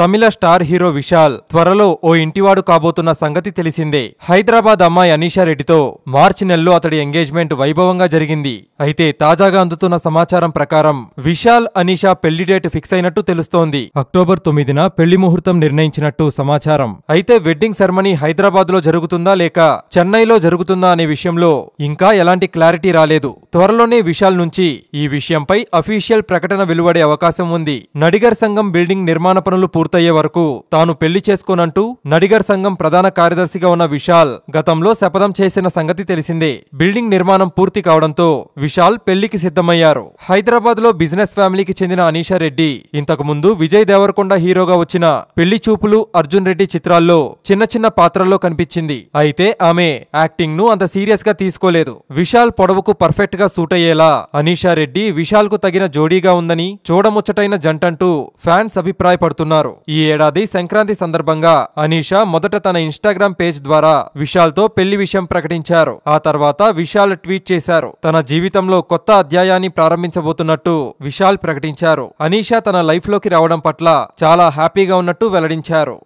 తమిళ star hero Vishal త్వరలో ఓ ఇంటివాడు కాబోతున్న సంగతి తెలిసిందే హైదరాబాద్ అమ్మాయి అనీషారెడ్డితో మార్చి నెలలో అతడి ఎంగేజ్మెంట్ వైభవంగా జరిగింది అయితే తాజాగా అందుతున్న సమాచారం ప్రకారం విశాల్ అనీషా పెళ్లి డేట్ ఫిక్స్ అయినట్టు తెలుస్తోంది అక్టోబర్ తొమ్మిదిన పెళ్లి ముహూర్తం నిర్ణయించినట్టు సమాచారం అయితే వెడ్డింగ్ సెరమనీ హైదరాబాద్ లో జరుగుతుందా లేక చెన్నైలో జరుగుతుందా అనే విషయంలో ఇంకా ఎలాంటి క్లారిటీ రాలేదు త్వరలోనే విశాల్ నుంచి ఈ విషయంపై అఫీషియల్ ప్రకటన వెలువడే అవకాశం ఉంది నడిగర్ సంఘం బిల్డింగ్ నిర్మాణ పనులు పూర్తయ్యే వరకు తాను పెళ్లి చేసుకోనంటూ నడిగర్ సంఘం ప్రధాన కార్యదర్శిగా ఉన్న విశాల్ గతంలో శపథం చేసిన సంగతి తెలిసిందే బిల్డింగ్ నిర్మాణం పూర్తి కావడంతో విశాల్ పెళ్లికి సిద్ధమయ్యారు హైదరాబాద్ లో బిజినెస్ ఫ్యామిలీకి చెందిన అనీషా రెడ్డి ఇంతకుముందు విజయ్ దేవరకొండ హీరోగా వచ్చిన పెళ్లి చూపులు అర్జున్ రెడ్డి చిత్రాల్లో చిన్న చిన్న పాత్రల్లో కనిపించింది అయితే ఆమె యాక్టింగ్ ను అంత సీరియస్ గా తీసుకోలేదు విశాల్ పొడవుకు పర్ఫెక్ట్ గా సూట్ అయ్యేలా అనీషా రెడ్డి విశాల్ కు తగిన జోడీగా ఉందని చూడముచ్చటైన జంటంటూ ఫ్యాన్స్ అభిప్రాయపడుతున్నారు ఈ ఏడాది సంక్రాంతి సందర్భంగా అనీషా మొదట తన ఇన్స్టాగ్రామ్ పేజ్ ద్వారా విశాల్తో పెళ్లి విషయం ప్రకటించారు ఆ తర్వాత విశాల్ ట్వీట్ చేశారు తన జీవితంలో కొత్త అధ్యాయాన్ని ప్రారంభించబోతున్నట్టు విశాల్ ప్రకటించారు అనీషా తన లైఫ్లోకి రావడం పట్ల చాలా హ్యాపీగా ఉన్నట్టు వెల్లడించారు